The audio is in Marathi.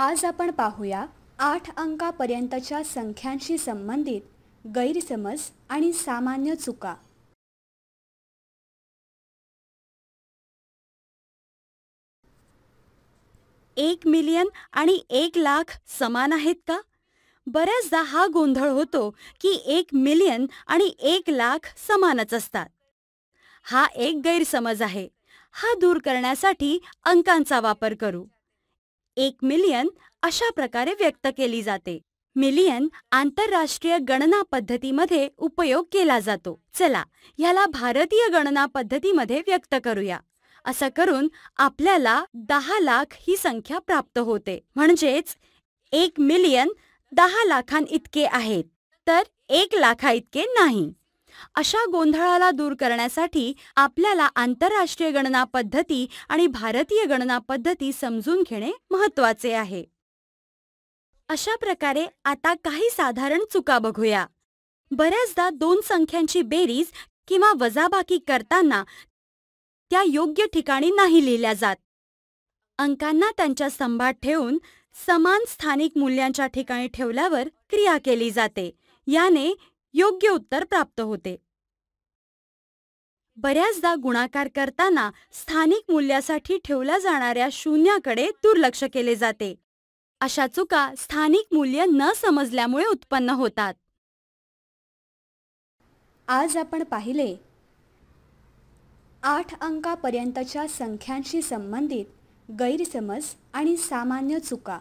आज आपण पाहूया आठ अंकापर्यंतच्या संख्यांशी संबंधित गैरसमज आणि सामान्य चुका एक मिलियन आणि एक लाख समान आहेत का बऱ्याचदा हा गोंधळ होतो की एक मिलियन आणि एक लाख समानच असतात हा एक गैरसमज आहे हा दूर करण्यासाठी अंकांचा वापर करू एक मिलियन अशा प्रकारे व्यक्त केली जाते मिलियन आंतरराष्ट्रीय गणना पद्धतीमध्ये उपयोग केला जातो चला ह्याला भारतीय गणना पद्धतीमध्ये व्यक्त करूया असं करून आपल्याला दहा लाख ही संख्या प्राप्त होते म्हणजेच एक मिलियन दहा लाखांइतके आहेत तर एक लाखा इतके नाही अशा गोंधळाला दूर करण्यासाठी आपल्याला आंतरराष्ट्रीय गणना पद्धती आणि भारतीय गणना पद्धती समजून घेणे महत्वाचे आहे अशा प्रकारे आता काही साधारण चुका बघूया बऱ्याचदा दोन संख्यांची बेरीज किंवा वजाबाकी करताना त्या योग्य ठिकाणी नाही लिहिल्या जात अंकांना त्यांच्या स्तंभात ठेवून समान स्थानिक मूल्यांच्या ठिकाणी ठेवल्यावर क्रिया केली जाते याने योग्य उत्तर प्राप्त होते बऱ्याचदा गुणाकार करताना स्थानिक मूल्यासाठी ठेवल्या जाणाऱ्या शून्याकडे दुर्लक्ष केले जाते अशा चुका स्थानिक मूल्य न समजल्यामुळे उत्पन्न होतात आज आपण पाहिले आठ अंकापर्यंतच्या संख्यांशी संबंधित गैरसमज आणि सामान्य चुका